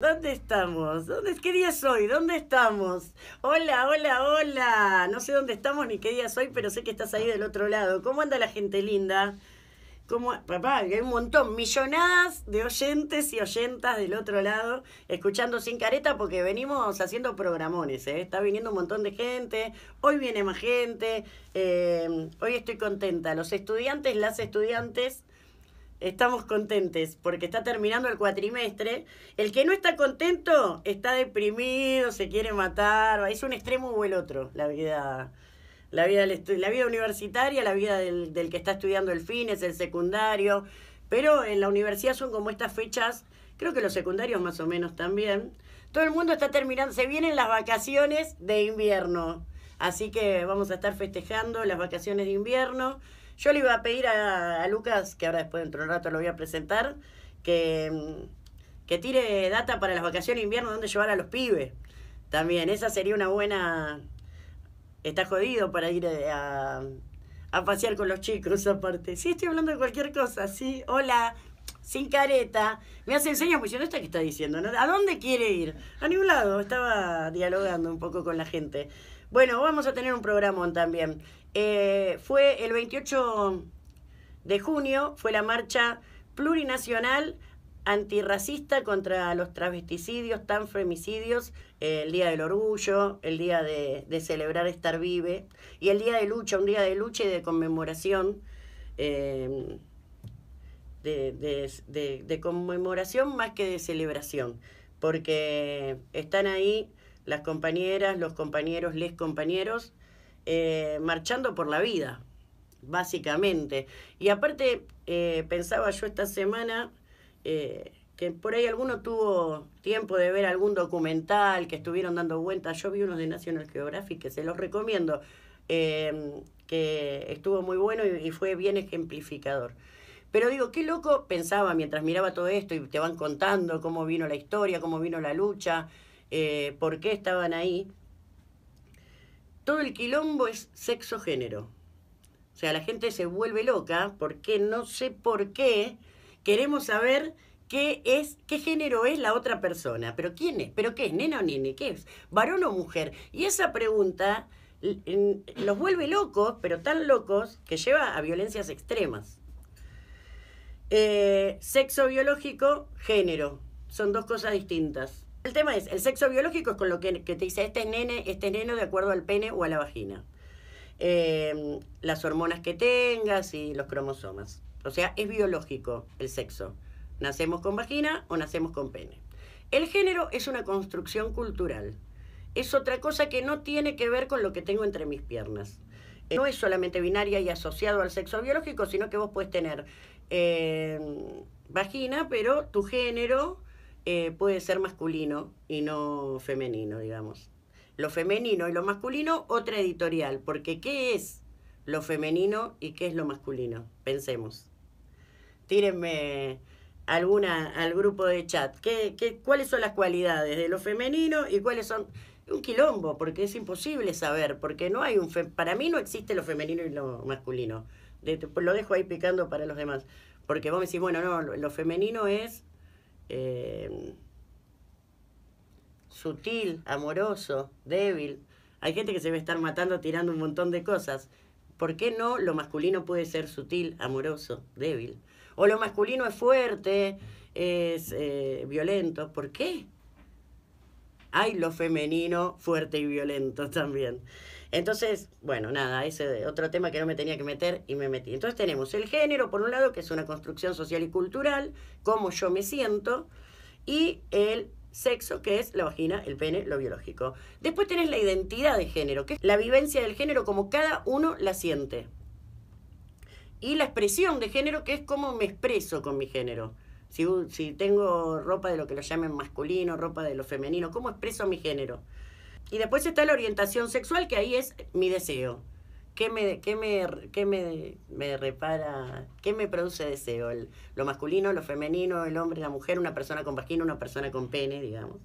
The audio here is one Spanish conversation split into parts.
¿Dónde estamos? ¿Dónde, ¿Qué día es hoy? ¿Dónde estamos? Hola, hola, hola. No sé dónde estamos ni qué día hoy, pero sé que estás ahí del otro lado. ¿Cómo anda la gente linda? ¿Cómo? Papá, hay un montón, millonadas de oyentes y oyentas del otro lado, escuchando sin careta porque venimos haciendo programones. ¿eh? Está viniendo un montón de gente, hoy viene más gente. Eh, hoy estoy contenta. Los estudiantes, las estudiantes Estamos contentes porque está terminando el cuatrimestre. El que no está contento está deprimido, se quiere matar, es un extremo o el otro, la vida la vida, la vida universitaria, la vida del, del, que está estudiando el fin, es el secundario, pero en la universidad son como estas fechas, creo que los secundarios más o menos también. Todo el mundo está terminando, se vienen las vacaciones de invierno, así que vamos a estar festejando las vacaciones de invierno. Yo le iba a pedir a, Lucas, que ahora después dentro de un rato lo voy a presentar, que, que tire data para las vacaciones de invierno donde llevar a los pibes. También, esa sería una buena... Está jodido para ir a, pasear con los chicos aparte. Sí, estoy hablando de cualquier cosa, sí. Hola, sin careta. Me hace enseña, pues no está que está diciendo, ¿no? ¿A dónde quiere ir? A ningún lado. Estaba dialogando un poco con la gente. Bueno, vamos a tener un programón también. Eh, fue el 28 de junio, fue la marcha plurinacional antirracista contra los travesticidios, tan femicidios, eh, el Día del Orgullo, el Día de, celebrar estar vive, y el Día de lucha, un día de lucha y de conmemoración, eh, de conmemoración más que de celebración, porque están ahí las compañeras, los compañeros, les compañeros, eh, marchando por la vida, básicamente. Y aparte, eh, pensaba yo esta semana eh, que por ahí alguno tuvo tiempo de ver algún documental que estuvieron dando vueltas. Yo vi unos de National Geographic que se los recomiendo, que estuvo muy bueno y, fue bien ejemplificador. Pero digo, qué loco pensaba mientras miraba todo esto y te van contando cómo vino la historia, cómo vino la lucha, por qué estaban ahí todo el quilombo es sexo-género. O sea, la gente se vuelve loca porque no sé por qué queremos saber qué es, qué género es la otra persona. Pero quién es, pero qué es, nena o nene, qué es, varón o mujer. Y esa pregunta los vuelve locos, pero tan locos que lleva a violencias extremas. Eh, sexo biológico, género. Son dos cosas distintas. El tema es, el sexo biológico es con lo que, te dice, este nene, este neno de acuerdo al pene o a la vagina. Em, las hormonas que tengas y los cromosomas. O sea, es biológico el sexo. Nacemos con vagina o nacemos con pene. El género es una construcción cultural. Es otra cosa que no tiene que ver con lo que tengo entre mis piernas. Eh, no es solamente binaria y asociado al sexo biológico, sino que vos puedes tener em, vagina, pero tu género eh, puede ser masculino y no femenino, digamos. Lo femenino y lo masculino, otra editorial, porque ¿qué es lo femenino y qué es lo masculino? Pensemos. Tírenme alguna al grupo de chat. ¿Qué, qué, cuáles son las cualidades de lo femenino y cuáles son un quilombo, porque es imposible saber, porque no hay un para mí no existe lo femenino y lo masculino. lo dejo ahí picando para los demás, porque vos me decís, bueno, no, lo, femenino es eh, sutil, amoroso, débil. Hay gente que se ve estar matando tirando un montón de cosas. ¿Por qué no lo masculino puede ser sutil, amoroso, débil? O lo masculino es fuerte, es eh, violento. ¿Por qué? Hay lo femenino fuerte y violento también. Entonces, bueno, nada, ese otro tema que no me tenía que meter y me metí. Entonces tenemos el género, por un lado, que es una construcción social y cultural, cómo yo me siento, y el sexo, que es la vagina, el pene, lo biológico. Después tenés la identidad de género, que es la vivencia del género como cada uno la siente. Y la expresión de género, que es cómo me expreso con mi género. Si, si tengo ropa de lo que lo llamen masculino, ropa de lo femenino, ¿cómo expreso mi género? Y después está la orientación sexual, que ahí es mi deseo. ¿Qué me, repara? ¿Qué me produce deseo? lo masculino, lo femenino, el hombre, la mujer, una persona con vagina, una persona con pene, digamos.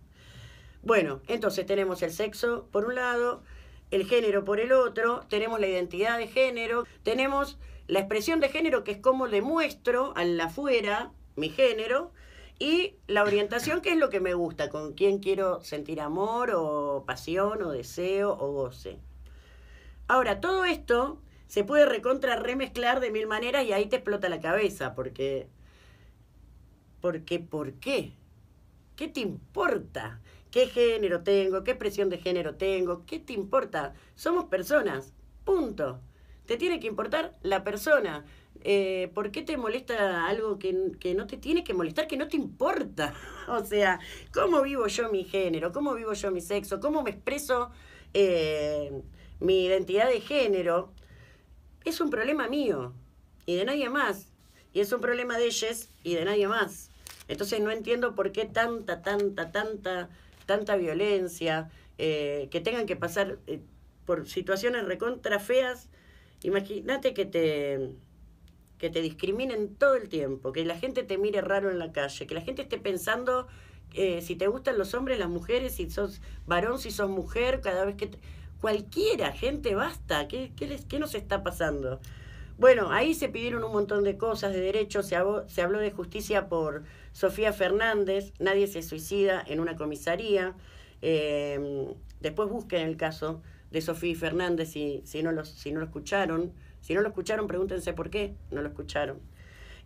Bueno, entonces tenemos el sexo por un lado, el género por el otro, tenemos la identidad de género, tenemos la expresión de género, que es cómo demuestro al afuera mi género, y la orientación, que es lo que me gusta, con quién quiero sentir amor o pasión o deseo o goce. Ahora, todo esto se puede recontra remezclar de mil maneras y ahí te explota la cabeza, porque, porque, ¿por qué? ¿Qué te importa? ¿Qué género tengo? ¿Qué presión de género tengo? ¿Qué te importa? Somos personas, punto. Te tiene que importar la persona. Eh, ¿Por qué te molesta algo que, no te tiene que molestar, que no te importa? o sea, ¿cómo vivo yo mi género? ¿Cómo vivo yo mi sexo? ¿Cómo me expreso eh, mi identidad de género? Es un problema mío y de nadie más. Y es un problema de ellas y de nadie más. Entonces no entiendo por qué tanta, tanta, tanta, tanta violencia, eh, que tengan que pasar por situaciones recontra feas Imagínate que te, que te discriminen todo el tiempo, que la gente te mire raro en la calle, que la gente esté pensando eh, si te gustan los hombres, las mujeres, si sos varón, si sos mujer, cada vez que... Cualquiera, gente, basta. ¿Qué, nos está pasando? Bueno, ahí se pidieron un montón de cosas de derechos, se, habló, se habló de justicia por Sofía Fernández, nadie se suicida en una comisaría, eh, después busquen el caso, de Sofía y Fernández, si, no los, si lo escucharon. Si no lo escucharon, pregúntense por qué no lo escucharon.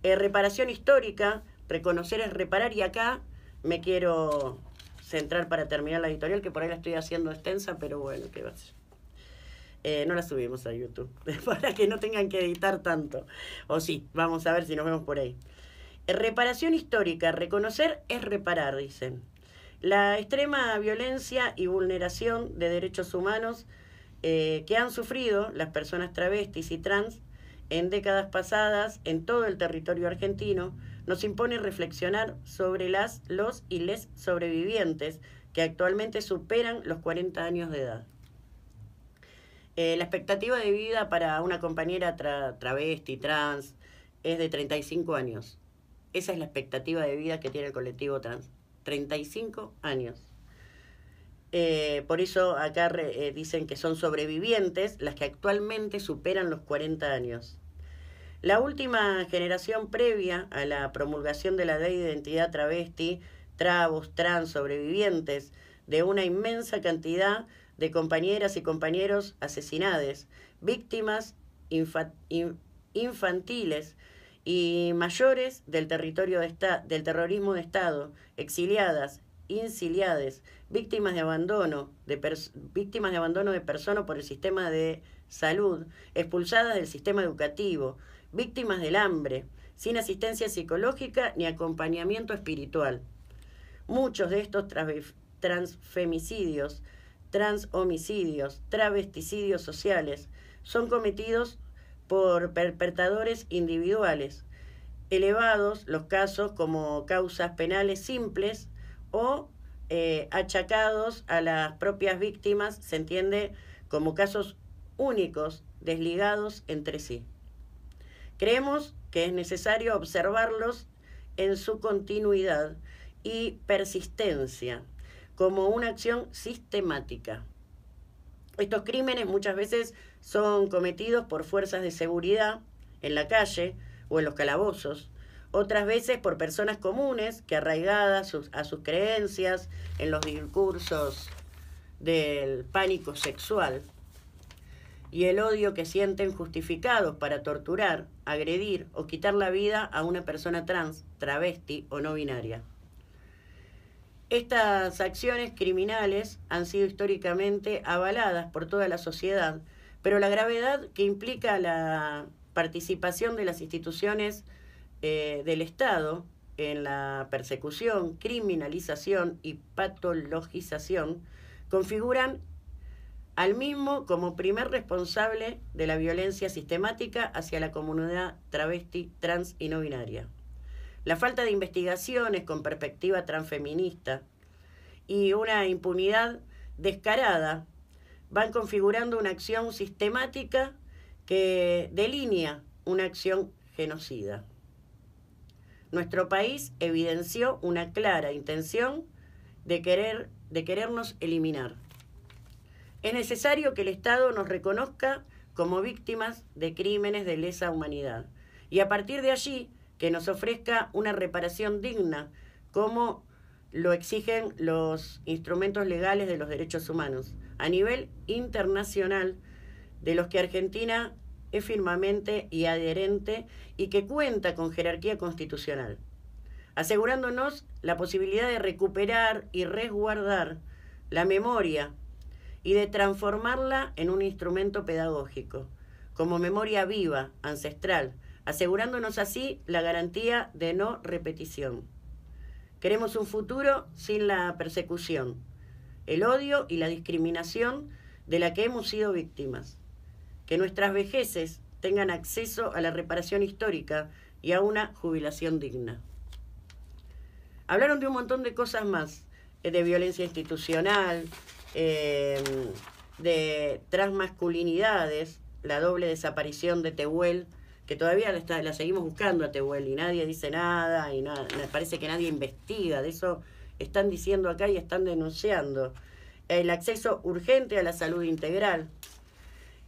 Eh, reparación histórica, reconocer es reparar y acá me quiero centrar para terminar la editorial, que por ahí la estoy haciendo extensa, pero bueno, qué va eh, no la subimos a YouTube, para que no tengan que editar tanto. O sí, vamos a ver si nos vemos por ahí. Eh, reparación histórica, reconocer es reparar, dicen. La extrema violencia y vulneración de derechos humanos eh, que han sufrido las personas travestis y trans en décadas pasadas en todo el territorio argentino nos impone reflexionar sobre las, los y les sobrevivientes que actualmente superan los 40 años de edad. Eh, la expectativa de vida para una compañera travesti, trans, es de 35 años. Esa es la expectativa de vida que tiene el colectivo trans. 35 años. Eh, por eso acá eh, dicen que son sobrevivientes las que actualmente superan los 40 años. La última generación previa a la promulgación de la ley de identidad travesti, trabos, trans, sobrevivientes de una inmensa cantidad de compañeras y compañeros asesinados, víctimas infantiles y mayores del territorio de esta, del terrorismo de Estado, exiliadas, inciliades, víctimas de abandono de, víctimas de abandono de personas por el sistema de salud, expulsadas del sistema educativo, víctimas del hambre, sin asistencia psicológica ni acompañamiento espiritual. Muchos de estos transfemicidios, transhomicidios, travesticidios sociales son cometidos por perpetradores individuales, elevados los casos como causas penales simples o eh, achacados a las propias víctimas, se entiende como casos únicos, desligados entre sí. Creemos que es necesario observarlos en su continuidad y persistencia como una acción sistemática. Estos crímenes muchas veces son cometidos por fuerzas de seguridad en la calle o en los calabozos, otras veces por personas comunes que arraigadas a sus creencias en los discursos del pánico sexual y el odio que sienten justificados para torturar, agredir o quitar la vida a una persona trans, travesti o no binaria. Estas acciones criminales han sido históricamente avaladas por toda la sociedad, pero la gravedad que implica la participación de las instituciones eh, del Estado en la persecución, criminalización y patologización configuran al mismo como primer responsable de la violencia sistemática hacia la comunidad travesti, trans y no binaria la falta de investigaciones con perspectiva transfeminista y una impunidad descarada van configurando una acción sistemática que delinea una acción genocida. Nuestro país evidenció una clara intención de, querer, de querernos eliminar. Es necesario que el Estado nos reconozca como víctimas de crímenes de lesa humanidad y a partir de allí que nos ofrezca una reparación digna, como lo exigen los instrumentos legales de los derechos humanos a nivel internacional, de los que Argentina es firmemente y adherente y que cuenta con jerarquía constitucional, asegurándonos la posibilidad de recuperar y resguardar la memoria y de transformarla en un instrumento pedagógico, como memoria viva, ancestral, asegurándonos así la garantía de no repetición. Queremos un futuro sin la persecución, el odio y la discriminación de la que hemos sido víctimas. Que nuestras vejeces tengan acceso a la reparación histórica y a una jubilación digna. Hablaron de un montón de cosas más, eh, de violencia institucional, em, de transmasculinidades, la doble desaparición de Tehuel que todavía la, seguimos buscando a Tehuel y nadie dice nada y parece que nadie investiga, de eso están diciendo acá y están denunciando. El acceso urgente a la salud integral,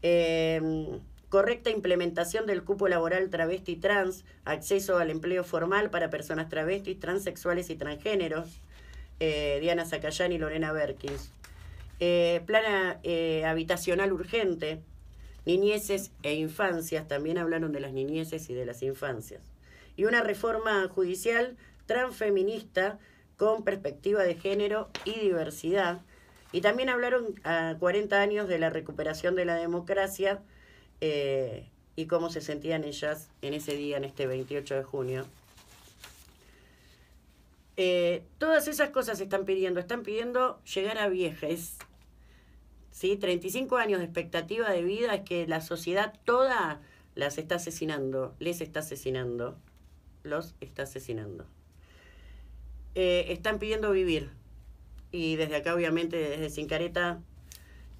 em, correcta implementación del cupo laboral travesti trans, acceso al empleo formal para personas travestis, transexuales y transgéneros, eh, Diana Zacayán y Lorena Berkins. Eh, plana eh, habitacional urgente, niñeces e infancias, también hablaron de las niñeces y de las infancias. Y una reforma judicial transfeminista con perspectiva de género y diversidad. Y también hablaron a 40 años de la recuperación de la democracia eh, y cómo se sentían ellas en ese día, en este 28 de junio. Eh, todas esas cosas están pidiendo, están pidiendo llegar a viejes, ¿sí? 35 años de expectativa de vida es que la sociedad toda las está asesinando, les está asesinando, los está asesinando. Eh, están pidiendo vivir y desde acá obviamente, desde Sin Careta,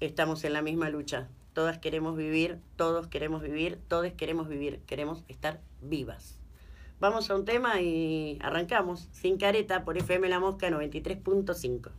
estamos en la misma lucha. Todas queremos vivir, todos queremos vivir, todos queremos vivir, queremos estar vivas. Vamos a un tema y arrancamos. Sin Careta por FM La Mosca 93.5.